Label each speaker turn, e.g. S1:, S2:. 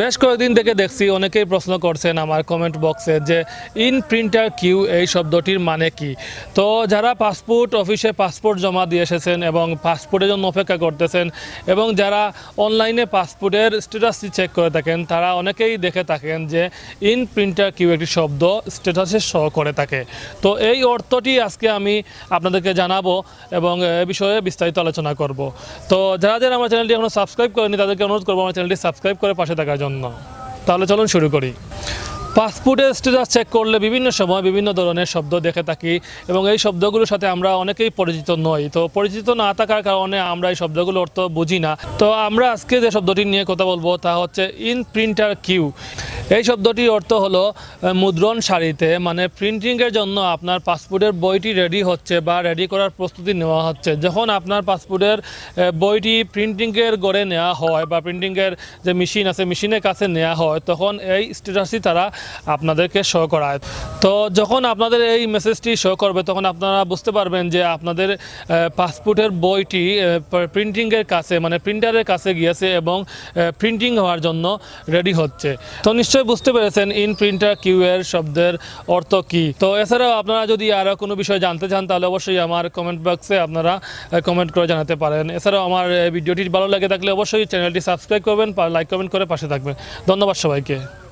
S1: বেশ কয়েকদিন থেকে দেখছি অনেকেই প্রশ্ন করছেন আমার কমেন্ট বক্সে যে ইন প্রিন্টার কিউ এই শব্দটির মানে কি তো যারা পাসপোর্ট অফিসে পাসপোর্ট জমা দিয়ে এসেছেন এবং পাসপোর্টের জন্য অপেক্ষা করতেছেন এবং যারা অনলাইনে পাসপোর্টের স্ট্যাটাসটি চেক করে থাকেন তারা অনেকেই দেখে থাকেন যে ইন প্রিন্টার কিউ একটি শব্দ স্ট্যাটাসে সহ করে থাকে তো এই অর্থটি আজকে আমি আপনাদেরকে জানাবো এবং এ বিষয়ে বিস্তারিত আলোচনা করব তো যারা যারা আমার চ্যানেলটি এখনও সাবস্ক্রাইব করেনি তাদেরকে অনুরোধ করবো আমার চ্যানেলটি সাবস্ক্রাইব করে পাশে থাকার জন্য জন্য তাহলে চলুন শুরু করি পাসপোর্টের স্ট্যাটাস চেক করলে বিভিন্ন সময় বিভিন্ন ধরনের শব্দ দেখে থাকি এবং এই শব্দগুলোর সাথে আমরা অনেকেই পরিচিত নই তো পরিচিত না থাকার কারণে আমরা এই শব্দগুলোর অর্থ বুঝি না তো আমরা আজকে যে শব্দটি নিয়ে কথা বলবো তা হচ্ছে ইন প্রিন্টার কিউ এই শব্দটির অর্থ হলো মুদ্রণ শাড়িতে মানে প্রিন্টিংয়ের জন্য আপনার পাসপোর্টের বইটি রেডি হচ্ছে বা রেডি করার প্রস্তুতি নেওয়া হচ্ছে যখন আপনার পাসপোর্টের বইটি প্রিন্টিংয়ের গড়ে নেওয়া হয় বা প্রিন্টিংয়ের যে মেশিন আছে মেশিনের কাছে নেওয়া হয় তখন এই স্ট্যাটাসটি তারা আপনাদেরকে শো করায় তো যখন আপনাদের এই মেসেজটি শো করবে তখন আপনারা বুঝতে পারবেন যে আপনাদের পাসপোর্টের বইটি প্রিন্টিংয়ের কাছে মানে প্রিন্টারের কাছে গিয়েছে এবং প্রিন্টিং হওয়ার জন্য রেডি হচ্ছে তো নিশ্চয়ই নিশ্চয়ই বুঝতে পেরেছেন ইন প্রিন্টার কিউ এর শব্দের অর্থ কি তো এছাড়াও আপনারা যদি আরও কোনো বিষয় জানতে চান তাহলে অবশ্যই আমার কমেন্ট বক্সে আপনারা কমেন্ট করে জানাতে পারেন এছাড়াও আমার ভিডিওটি ভালো লাগে থাকলে অবশ্যই চ্যানেলটি সাবস্ক্রাইব করবেন লাইক কমেন্ট করে পাশে থাকবেন ধন্যবাদ সবাইকে